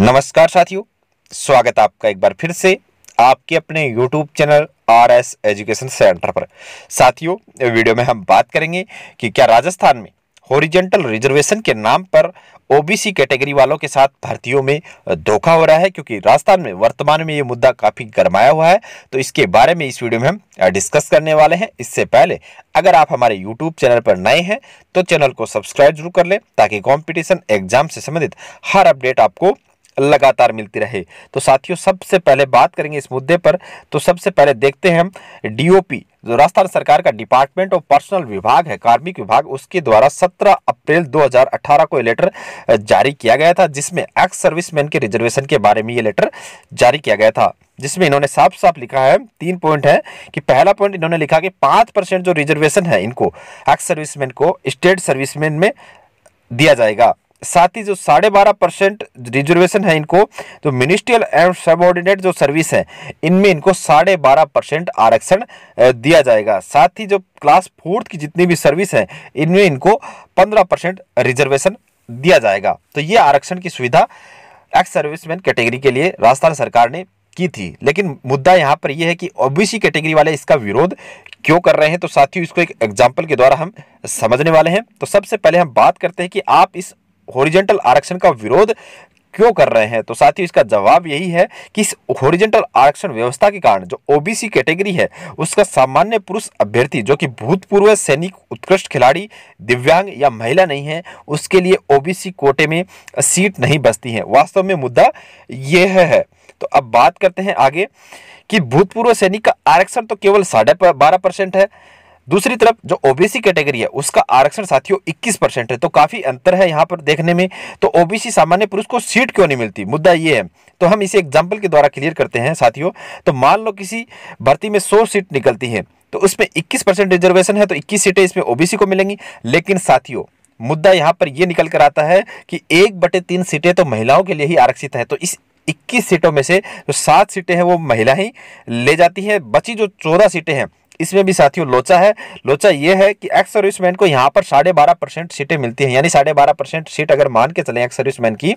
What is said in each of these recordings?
नमस्कार साथियों स्वागत आपका एक बार फिर से आपके अपने YouTube channel R S education centre पर साथियों वीडियो में हम बात करेंगे कि क्या राजस्थान में होरिजेंटल रिजर्वेशन के नाम पर ओबीसी कैटेगरी वालों के साथ भर्तियों में धोखा हो रहा है क्योंकि राजस्थान में वर्तमान में ये मुद्दा काफ़ी गरमाया हुआ है तो इसके बारे में इस वीडियो में हम डिस्कस करने वाले हैं इससे पहले अगर आप हमारे यूट्यूब चैनल पर नए हैं तो चैनल को सब्सक्राइब जरूर कर लें ताकि कॉम्पिटिशन एग्जाम से संबंधित हर अपडेट आपको लगातार मिलती रहे तो साथियों सबसे पहले बात करेंगे इस मुद्दे पर तो सबसे पहले देखते हैं हम डीओपी जो राजस्थान सरकार का डिपार्टमेंट ऑफ पर्सनल विभाग है कार्मिक विभाग उसके द्वारा 17 अप्रैल 2018 को ये लेटर जारी किया गया था जिसमें एक्स सर्विसमैन के रिजर्वेशन के बारे में ये लेटर जारी किया गया था जिसमें इन्होंने साफ साफ लिखा है तीन पॉइंट है कि पहला पॉइंट इन्होंने लिखा कि पाँच परसेंट जो रिजर्वेशन है इनको एक्स सर्विसमैन को स्टेट सर्विसमैन में दिया जाएगा साथ ही जो साढ़े बारह परसेंट रिजर्वेशन है इनको जो मिनिस्ट्रियल एंड सबऑर्डिनेट जो सर्विस है इनमें इनको साढ़े बारह परसेंट आरक्षण दिया जाएगा साथ ही जो क्लास फोर्थ की जितनी भी सर्विस है इनमें इनको पंद्रह परसेंट रिजर्वेशन दिया जाएगा तो ये आरक्षण की सुविधा एक्स सर्विसमैन कैटेगरी के लिए राजस्थान सरकार ने की थी लेकिन मुद्दा यहाँ पर यह है कि ओबीसी कैटेगरी वाले इसका विरोध क्यों कर रहे हैं तो साथियों इसको एक एग्जाम्पल के द्वारा हम समझने वाले हैं तो सबसे पहले हम बात करते हैं कि आप इस हॉरिजेंटल आरक्षण का विरोध क्यों कर रहे हैं तो साथ ही इसका जवाब यही है कि इस होरिजेंटल आरक्षण व्यवस्था के कारण जो ओबीसी कैटेगरी है उसका सामान्य पुरुष अभ्यर्थी जो कि भूतपूर्व सैनिक उत्कृष्ट खिलाड़ी दिव्यांग या महिला नहीं है उसके लिए ओबीसी कोटे में सीट नहीं बचती है वास्तव में मुद्दा यह है तो अब बात करते हैं आगे कि भूतपूर्व सैनिक का आरक्षण तो केवल साढ़े है दूसरी तरफ जो ओबीसी कैटेगरी है उसका आरक्षण साथियों इक्कीस परसेंट है तो काफ़ी अंतर है यहाँ पर देखने में तो ओबीसी सामान्य पुरुष को सीट क्यों नहीं मिलती मुद्दा ये है तो हम इसे एग्जाम्पल के द्वारा क्लियर करते हैं साथियों तो मान लो किसी भर्ती में सौ सीट निकलती है तो उसमें इक्कीस परसेंट रिजर्वेशन है तो इक्कीस सीटें इसमें ओबीसी को मिलेंगी लेकिन साथियों मुद्दा यहाँ पर यह निकल कर आता है कि एक बटे तीन सीटें तो महिलाओं के लिए ही आरक्षित है तो इस 21 सीटों में से जो सात सीटें हैं वो महिला ही ले जाती है बची जो चौदह सीटें हैं इसमें भी साथियों लोचा है लोचा ये है कि एक्स सर्विसमैन को यहाँ पर साढ़े बारह परसेंट सीटें मिलती हैं यानी साढ़े बारह परसेंट सीट अगर मान के चले एक्स सर्विसमैन की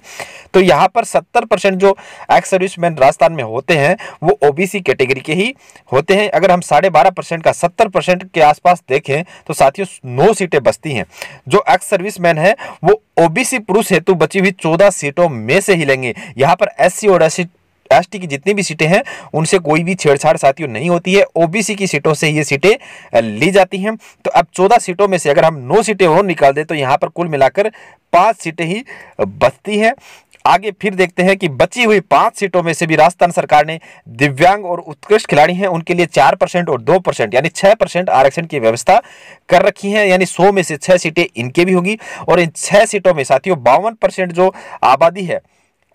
तो यहाँ पर सत्तर परसेंट जो एक्स सर्विसमैन राजस्थान में होते हैं वो ओबीसी कैटेगरी के ही होते हैं अगर हम साढ़े बारह परसेंट का सत्तर परसेंट के आसपास देखें तो साथियों नौ सीटें बचती हैं जो एक्स सर्विसमैन है वो ओबीसी पुरुष हेतु बची हुई चौदह सीटों में से ही लेंगे यहाँ पर एससी और एस एस की जितनी भी सीटें हैं उनसे कोई भी छेड़छाड़ साथियों नहीं होती है ओबीसी की सीटों से ये सीटें ली जाती हैं तो अब चौदह सीटों में से अगर हम नौ सीटें और निकाल दें तो यहाँ पर कुल मिलाकर पाँच सीटें ही बचती हैं आगे फिर देखते हैं कि बची हुई पांच सीटों में से भी राजस्थान सरकार ने दिव्यांग और उत्कृष्ट खिलाड़ी हैं उनके लिए चार परसेंट और दो परसेंट यानी छह परसेंट आरक्षण की व्यवस्था कर रखी है यानी सौ में से छह सीटें इनके भी होगी और इन छह सीटों में साथियों बावन परसेंट जो आबादी है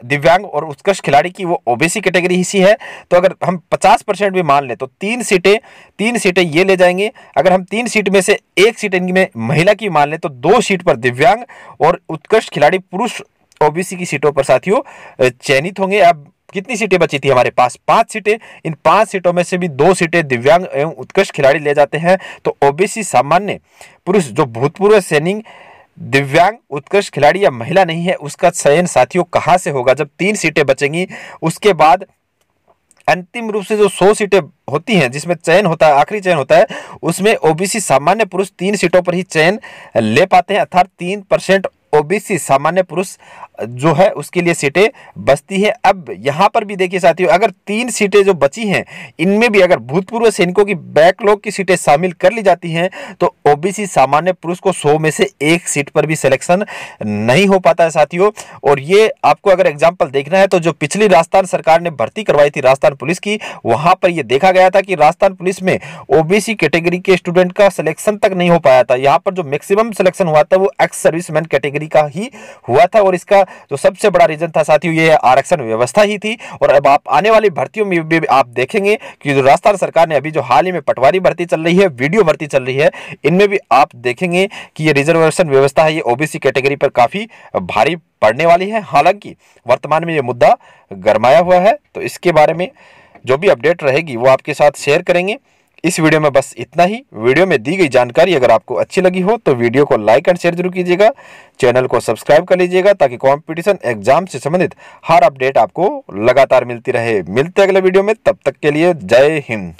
दिव्यांग और उत्कृष्ट खिलाड़ी की वो ओबीसी कैटेगरी ही सी है तो अगर हम 50 परसेंट भी मान लें तो तीन सीटें तीन सीटें ये ले जाएंगे अगर हम तीन सीट में से एक सीट इनमें महिला की मान लें तो दो सीट पर दिव्यांग और उत्कृष्ट खिलाड़ी पुरुष ओबीसी की सीटों पर साथियों चयनित होंगे अब कितनी सीटें बची थी हमारे पास पांच सीटें इन पांच सीटों में से भी दो सीटें दिव्यांग एवं उत्कृष्ट खिलाड़ी ले जाते हैं तो ओबीसी सामान्य पुरुष जो भूतपूर्व सैनिक दिव्यांग उत्कृष्ट खिलाड़ी या महिला नहीं है उसका चयन साथियों कहाँ से होगा जब तीन सीटें बचेंगी उसके बाद अंतिम रूप से जो सौ सीटें होती हैं जिसमें चयन होता है आखिरी चयन होता है उसमें ओबीसी सामान्य पुरुष तीन सीटों पर ही चयन ले पाते हैं अर्थात तीन परसेंट ओबीसी सामान्य पुरुष जो है उसके लिए सीटें बचती है अब यहाँ पर भी देखिए साथियों अगर तीन सीटें जो बची हैं इनमें भी अगर भूतपूर्व सैनिकों की बैकलॉग की सीटें शामिल कर ली जाती हैं तो ओबीसी सामान्य पुरुष को सौ में से एक सीट पर भी सिलेक्शन नहीं हो पाता है साथियों और ये आपको अगर एग्जाम्पल देखना है तो जो पिछली राजस्थान सरकार ने भर्ती करवाई थी राजस्थान पुलिस की वहाँ पर यह देखा गया था कि राजस्थान पुलिस में ओबीसी कैटेगरी के स्टूडेंट का सिलेक्शन तक नहीं हो पाया था यहाँ पर जो मैक्सिमम सिलेक्शन हुआ था वो एक्स सर्विसमैन कैटेगरी गरीबी का ही हुआ था और इसका जो सबसे बड़ा रीजन था साथियों ये आरक्षण व्यवस्था ही थी और अब आप आने वाली भर्तियों में भी आप देखेंगे कि जो राजस्थान सरकार ने अभी जो हाल ही में पटवारी भर्ती चल रही है वीडियो भर्ती चल रही है इनमें भी आप देखेंगे कि ये रिजर्वेशन व्यवस्था है ये ओबीसी कैटेगरी पर काफ़ी भारी पड़ने वाली है हालांकि वर्तमान में ये मुद्दा गरमाया हुआ है तो इसके बारे में जो भी अपडेट रहेगी वो आपके साथ शेयर करेंगे इस वीडियो में बस इतना ही वीडियो में दी गई जानकारी अगर आपको अच्छी लगी हो तो वीडियो को लाइक एंड शेयर जरूर कीजिएगा चैनल को सब्सक्राइब कर लीजिएगा ताकि कॉम्पिटिशन एग्जाम से संबंधित हर अपडेट आपको लगातार मिलती रहे मिलते अगले वीडियो में तब तक के लिए जय हिंद